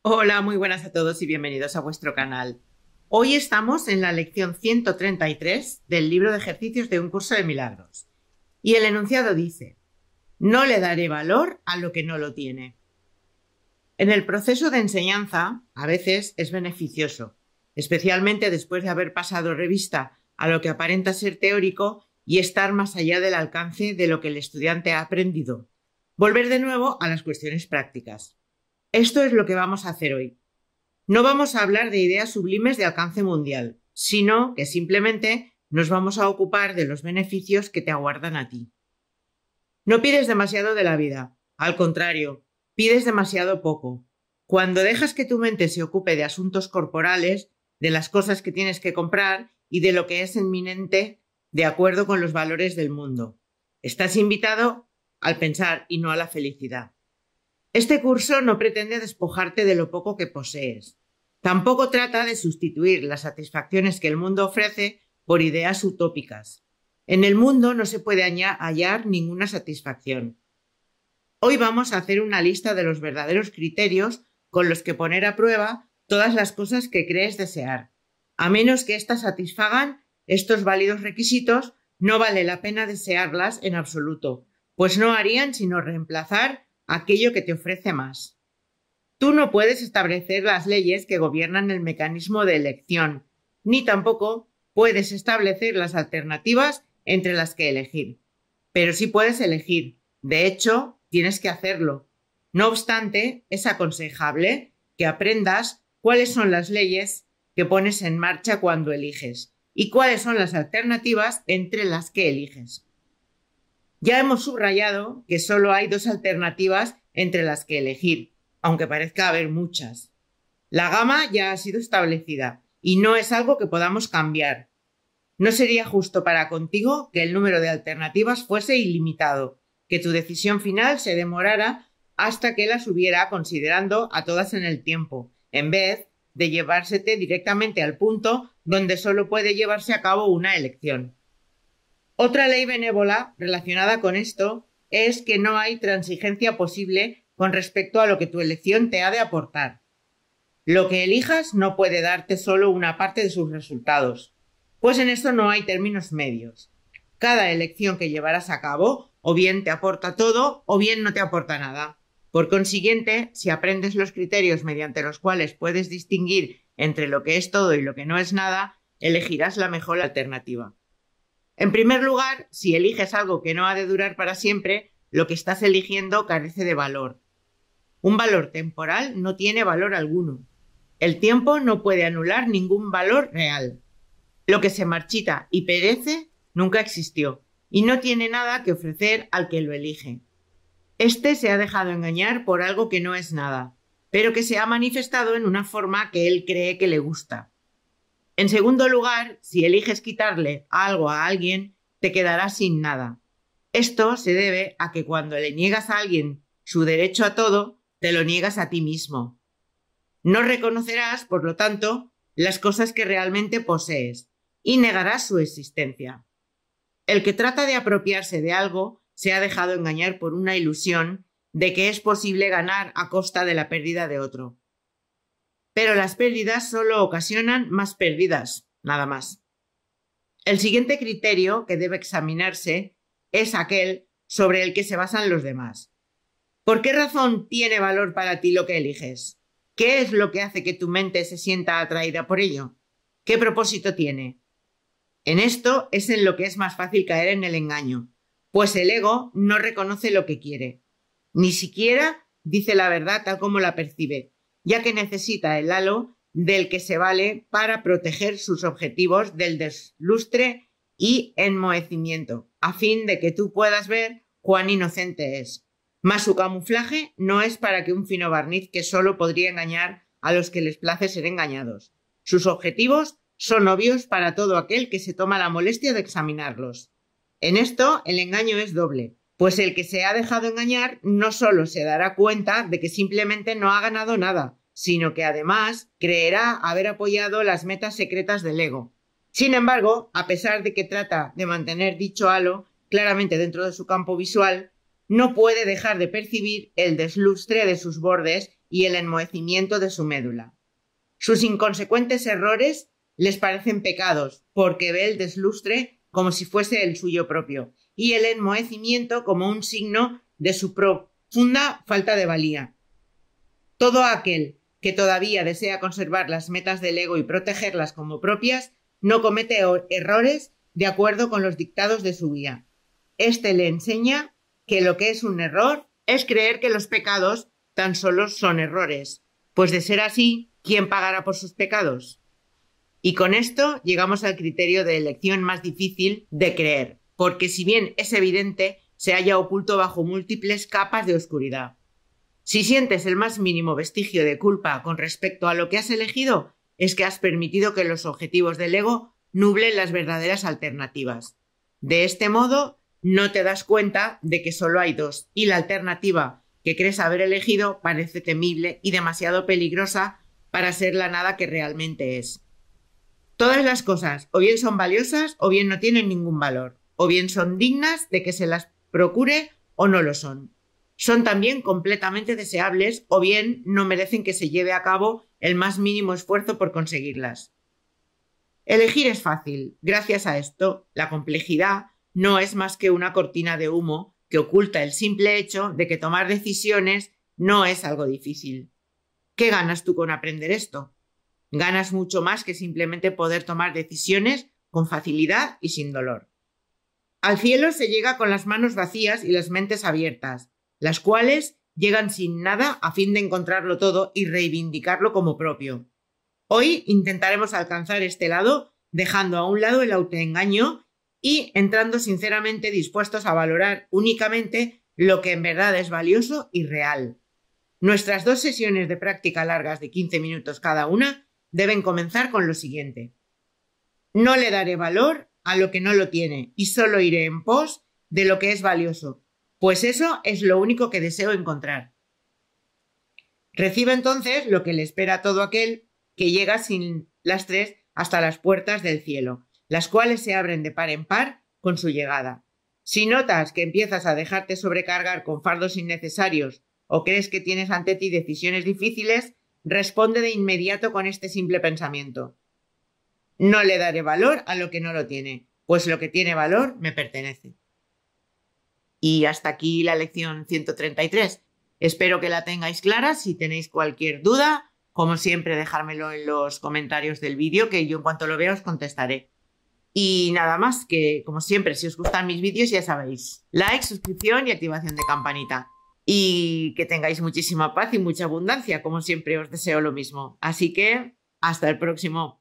Hola, muy buenas a todos y bienvenidos a vuestro canal. Hoy estamos en la lección 133 del libro de ejercicios de un curso de milagros. Y el enunciado dice, no le daré valor a lo que no lo tiene. En el proceso de enseñanza, a veces es beneficioso especialmente después de haber pasado revista a lo que aparenta ser teórico y estar más allá del alcance de lo que el estudiante ha aprendido. Volver de nuevo a las cuestiones prácticas. Esto es lo que vamos a hacer hoy. No vamos a hablar de ideas sublimes de alcance mundial, sino que simplemente nos vamos a ocupar de los beneficios que te aguardan a ti. No pides demasiado de la vida, al contrario, pides demasiado poco. Cuando dejas que tu mente se ocupe de asuntos corporales, de las cosas que tienes que comprar y de lo que es inminente de acuerdo con los valores del mundo. Estás invitado al pensar y no a la felicidad. Este curso no pretende despojarte de lo poco que posees. Tampoco trata de sustituir las satisfacciones que el mundo ofrece por ideas utópicas. En el mundo no se puede hallar ninguna satisfacción. Hoy vamos a hacer una lista de los verdaderos criterios con los que poner a prueba todas las cosas que crees desear. A menos que éstas satisfagan estos válidos requisitos, no vale la pena desearlas en absoluto, pues no harían sino reemplazar aquello que te ofrece más. Tú no puedes establecer las leyes que gobiernan el mecanismo de elección, ni tampoco puedes establecer las alternativas entre las que elegir. Pero sí puedes elegir. De hecho, tienes que hacerlo. No obstante, es aconsejable que aprendas cuáles son las leyes que pones en marcha cuando eliges y cuáles son las alternativas entre las que eliges. Ya hemos subrayado que solo hay dos alternativas entre las que elegir, aunque parezca haber muchas. La gama ya ha sido establecida y no es algo que podamos cambiar. No sería justo para contigo que el número de alternativas fuese ilimitado, que tu decisión final se demorara hasta que las hubiera considerando a todas en el tiempo en vez de llevársete directamente al punto donde solo puede llevarse a cabo una elección. Otra ley benévola relacionada con esto es que no hay transigencia posible con respecto a lo que tu elección te ha de aportar. Lo que elijas no puede darte solo una parte de sus resultados, pues en esto no hay términos medios. Cada elección que llevarás a cabo o bien te aporta todo o bien no te aporta nada. Por consiguiente, si aprendes los criterios mediante los cuales puedes distinguir entre lo que es todo y lo que no es nada, elegirás la mejor alternativa. En primer lugar, si eliges algo que no ha de durar para siempre, lo que estás eligiendo carece de valor. Un valor temporal no tiene valor alguno. El tiempo no puede anular ningún valor real. Lo que se marchita y perece nunca existió y no tiene nada que ofrecer al que lo elige. Este se ha dejado engañar por algo que no es nada, pero que se ha manifestado en una forma que él cree que le gusta. En segundo lugar, si eliges quitarle algo a alguien, te quedarás sin nada. Esto se debe a que cuando le niegas a alguien su derecho a todo, te lo niegas a ti mismo. No reconocerás, por lo tanto, las cosas que realmente posees y negarás su existencia. El que trata de apropiarse de algo se ha dejado engañar por una ilusión de que es posible ganar a costa de la pérdida de otro. Pero las pérdidas solo ocasionan más pérdidas, nada más. El siguiente criterio que debe examinarse es aquel sobre el que se basan los demás. ¿Por qué razón tiene valor para ti lo que eliges? ¿Qué es lo que hace que tu mente se sienta atraída por ello? ¿Qué propósito tiene? En esto es en lo que es más fácil caer en el engaño, pues el ego no reconoce lo que quiere, ni siquiera dice la verdad tal como la percibe, ya que necesita el halo del que se vale para proteger sus objetivos del deslustre y enmohecimiento, a fin de que tú puedas ver cuán inocente es. Mas su camuflaje no es para que un fino barniz que solo podría engañar a los que les place ser engañados. Sus objetivos son obvios para todo aquel que se toma la molestia de examinarlos. En esto el engaño es doble, pues el que se ha dejado engañar no solo se dará cuenta de que simplemente no ha ganado nada, sino que además creerá haber apoyado las metas secretas del ego. Sin embargo, a pesar de que trata de mantener dicho halo claramente dentro de su campo visual, no puede dejar de percibir el deslustre de sus bordes y el enmohecimiento de su médula. Sus inconsecuentes errores les parecen pecados, porque ve el deslustre como si fuese el suyo propio, y el enmohecimiento como un signo de su profunda falta de valía. Todo aquel que todavía desea conservar las metas del ego y protegerlas como propias, no comete errores de acuerdo con los dictados de su guía. Este le enseña que lo que es un error es creer que los pecados tan solo son errores, pues de ser así, ¿quién pagará por sus pecados? Y con esto llegamos al criterio de elección más difícil de creer, porque si bien es evidente, se halla oculto bajo múltiples capas de oscuridad. Si sientes el más mínimo vestigio de culpa con respecto a lo que has elegido, es que has permitido que los objetivos del ego nublen las verdaderas alternativas. De este modo, no te das cuenta de que solo hay dos, y la alternativa que crees haber elegido parece temible y demasiado peligrosa para ser la nada que realmente es. Todas las cosas o bien son valiosas o bien no tienen ningún valor, o bien son dignas de que se las procure o no lo son. Son también completamente deseables o bien no merecen que se lleve a cabo el más mínimo esfuerzo por conseguirlas. Elegir es fácil. Gracias a esto, la complejidad no es más que una cortina de humo que oculta el simple hecho de que tomar decisiones no es algo difícil. ¿Qué ganas tú con aprender esto? Ganas mucho más que simplemente poder tomar decisiones con facilidad y sin dolor. Al cielo se llega con las manos vacías y las mentes abiertas, las cuales llegan sin nada a fin de encontrarlo todo y reivindicarlo como propio. Hoy intentaremos alcanzar este lado dejando a un lado el autoengaño y entrando sinceramente dispuestos a valorar únicamente lo que en verdad es valioso y real. Nuestras dos sesiones de práctica largas de 15 minutos cada una deben comenzar con lo siguiente. No le daré valor a lo que no lo tiene y solo iré en pos de lo que es valioso, pues eso es lo único que deseo encontrar. Recibe entonces lo que le espera a todo aquel que llega sin las tres hasta las puertas del cielo, las cuales se abren de par en par con su llegada. Si notas que empiezas a dejarte sobrecargar con fardos innecesarios o crees que tienes ante ti decisiones difíciles, responde de inmediato con este simple pensamiento. No le daré valor a lo que no lo tiene, pues lo que tiene valor me pertenece. Y hasta aquí la lección 133. Espero que la tengáis clara. Si tenéis cualquier duda, como siempre, dejármelo en los comentarios del vídeo, que yo en cuanto lo vea os contestaré. Y nada más, que como siempre, si os gustan mis vídeos, ya sabéis, like, suscripción y activación de campanita y que tengáis muchísima paz y mucha abundancia. Como siempre os deseo lo mismo. Así que hasta el próximo